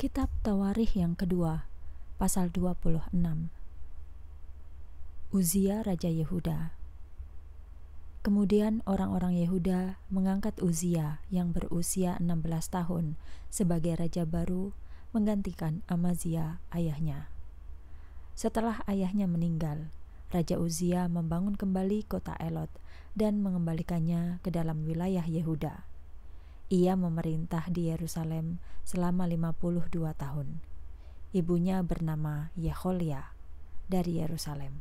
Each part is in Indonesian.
Kitab Tawarikh yang kedua, pasal 26. Uzia Raja Yehuda. Kemudian orang-orang Yehuda mengangkat Uzia yang berusia 16 tahun sebagai raja baru menggantikan Amaziah ayahnya. Setelah ayahnya meninggal, Raja Uzia membangun kembali kota Elot dan mengembalikannya ke dalam wilayah Yehuda. Ia memerintah di Yerusalem selama 52 tahun. Ibunya bernama Yeholia dari Yerusalem.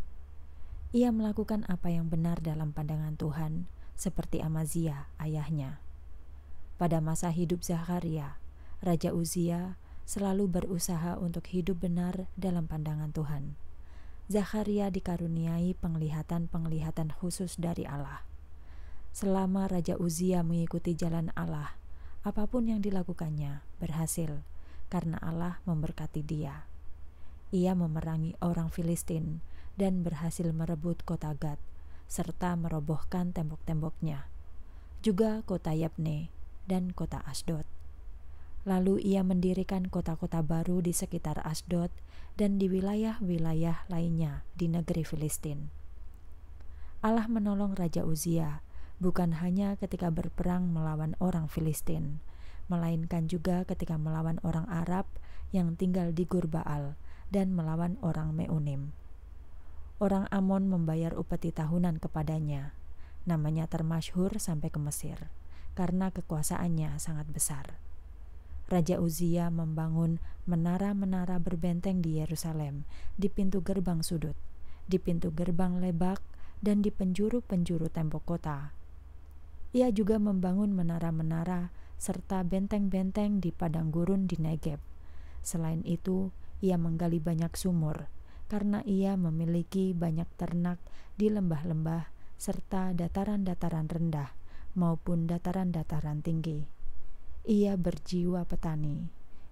Ia melakukan apa yang benar dalam pandangan Tuhan seperti Amazia ayahnya. Pada masa hidup Zakaria, Raja Uzia selalu berusaha untuk hidup benar dalam pandangan Tuhan. Zakaria dikaruniai penglihatan-penglihatan khusus dari Allah Selama Raja Uzia mengikuti jalan Allah, apapun yang dilakukannya berhasil karena Allah memberkati dia. Ia memerangi orang Filistin dan berhasil merebut kota Gad serta merobohkan tembok-temboknya, juga kota Yabne dan kota Asdod. Lalu ia mendirikan kota-kota baru di sekitar Asdod dan di wilayah-wilayah lainnya di negeri Filistin. Allah menolong Raja Uzia bukan hanya ketika berperang melawan orang Filistin, melainkan juga ketika melawan orang Arab yang tinggal di Gurbaal dan melawan orang Meunim. Orang Amon membayar upeti tahunan kepadanya. Namanya termasyhur sampai ke Mesir karena kekuasaannya sangat besar. Raja Uzia membangun menara-menara berbenteng di Yerusalem, di pintu gerbang sudut, di pintu gerbang lebak, dan di penjuru-penjuru tembok kota, ia juga membangun menara-menara serta benteng-benteng di padang gurun di Negev. Selain itu, ia menggali banyak sumur karena ia memiliki banyak ternak di lembah-lembah serta dataran-dataran rendah maupun dataran-dataran tinggi. Ia berjiwa petani.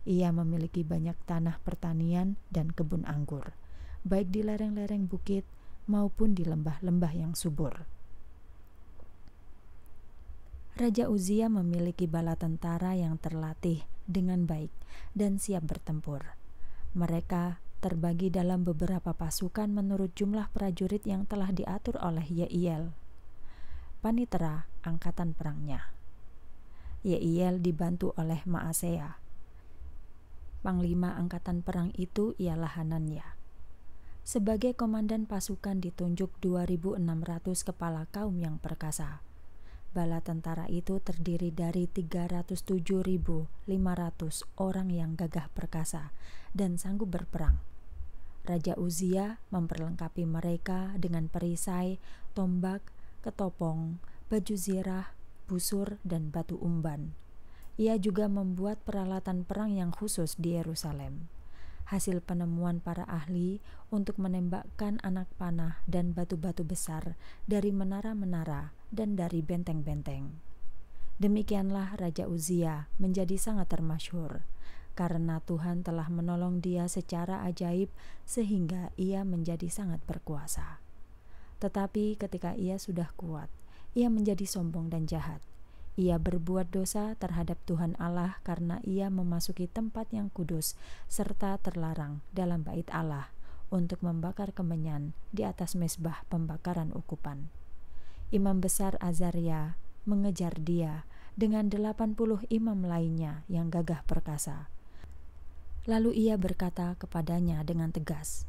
Ia memiliki banyak tanah pertanian dan kebun anggur, baik di lereng-lereng bukit maupun di lembah-lembah yang subur. Raja Uzia memiliki bala tentara yang terlatih dengan baik dan siap bertempur. Mereka terbagi dalam beberapa pasukan menurut jumlah prajurit yang telah diatur oleh Yael. panitera angkatan perangnya. Yael dibantu oleh Maasea. Panglima angkatan perang itu ialah Hanania. Sebagai komandan pasukan ditunjuk 2600 kepala kaum yang perkasa bala tentara itu terdiri dari 307.500 orang yang gagah perkasa dan sanggup berperang. Raja Uzia memperlengkapi mereka dengan perisai, tombak, ketopong, baju zirah, busur, dan batu umban. Ia juga membuat peralatan perang yang khusus di Yerusalem hasil penemuan para ahli untuk menembakkan anak panah dan batu-batu besar dari menara-menara dan dari benteng-benteng. Demikianlah Raja Uzia menjadi sangat termasyhur karena Tuhan telah menolong dia secara ajaib sehingga ia menjadi sangat berkuasa. Tetapi ketika ia sudah kuat, ia menjadi sombong dan jahat ia berbuat dosa terhadap Tuhan Allah karena ia memasuki tempat yang kudus serta terlarang dalam bait Allah untuk membakar kemenyan di atas mesbah pembakaran ukupan. Imam besar Azaria mengejar dia dengan delapan puluh imam lainnya yang gagah perkasa. Lalu ia berkata kepadanya dengan tegas,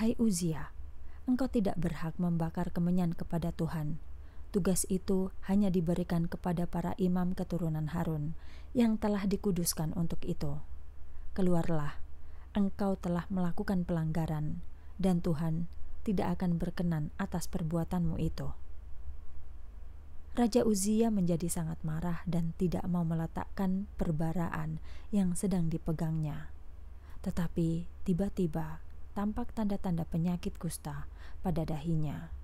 "Hai Uzia, engkau tidak berhak membakar kemenyan kepada Tuhan." Tugas itu hanya diberikan kepada para imam keturunan Harun yang telah dikuduskan untuk itu. Keluarlah, engkau telah melakukan pelanggaran, dan Tuhan tidak akan berkenan atas perbuatanmu itu. Raja Uzia menjadi sangat marah dan tidak mau meletakkan perbaraan yang sedang dipegangnya. Tetapi tiba-tiba tampak tanda-tanda penyakit kusta pada dahinya.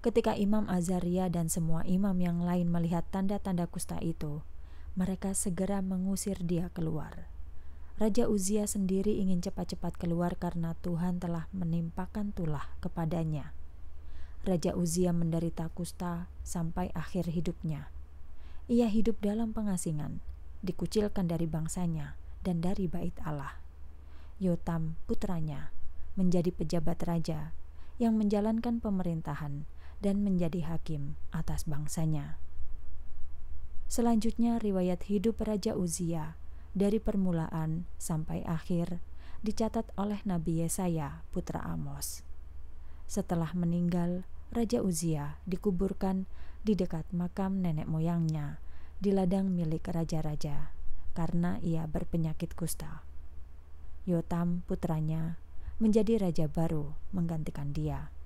Ketika Imam Azaria dan semua imam yang lain melihat tanda-tanda kusta itu, mereka segera mengusir dia keluar. Raja Uzia sendiri ingin cepat-cepat keluar karena Tuhan telah menimpakan tulah kepadanya. Raja Uzia menderita kusta sampai akhir hidupnya. Ia hidup dalam pengasingan, dikucilkan dari bangsanya dan dari bait Allah. Yotam putranya menjadi pejabat raja yang menjalankan pemerintahan dan menjadi hakim atas bangsanya. Selanjutnya riwayat hidup Raja Uzia dari permulaan sampai akhir dicatat oleh Nabi Yesaya putra Amos. Setelah meninggal, Raja Uzia dikuburkan di dekat makam nenek moyangnya di ladang milik raja-raja karena ia berpenyakit kusta. Yotam putranya menjadi raja baru menggantikan dia.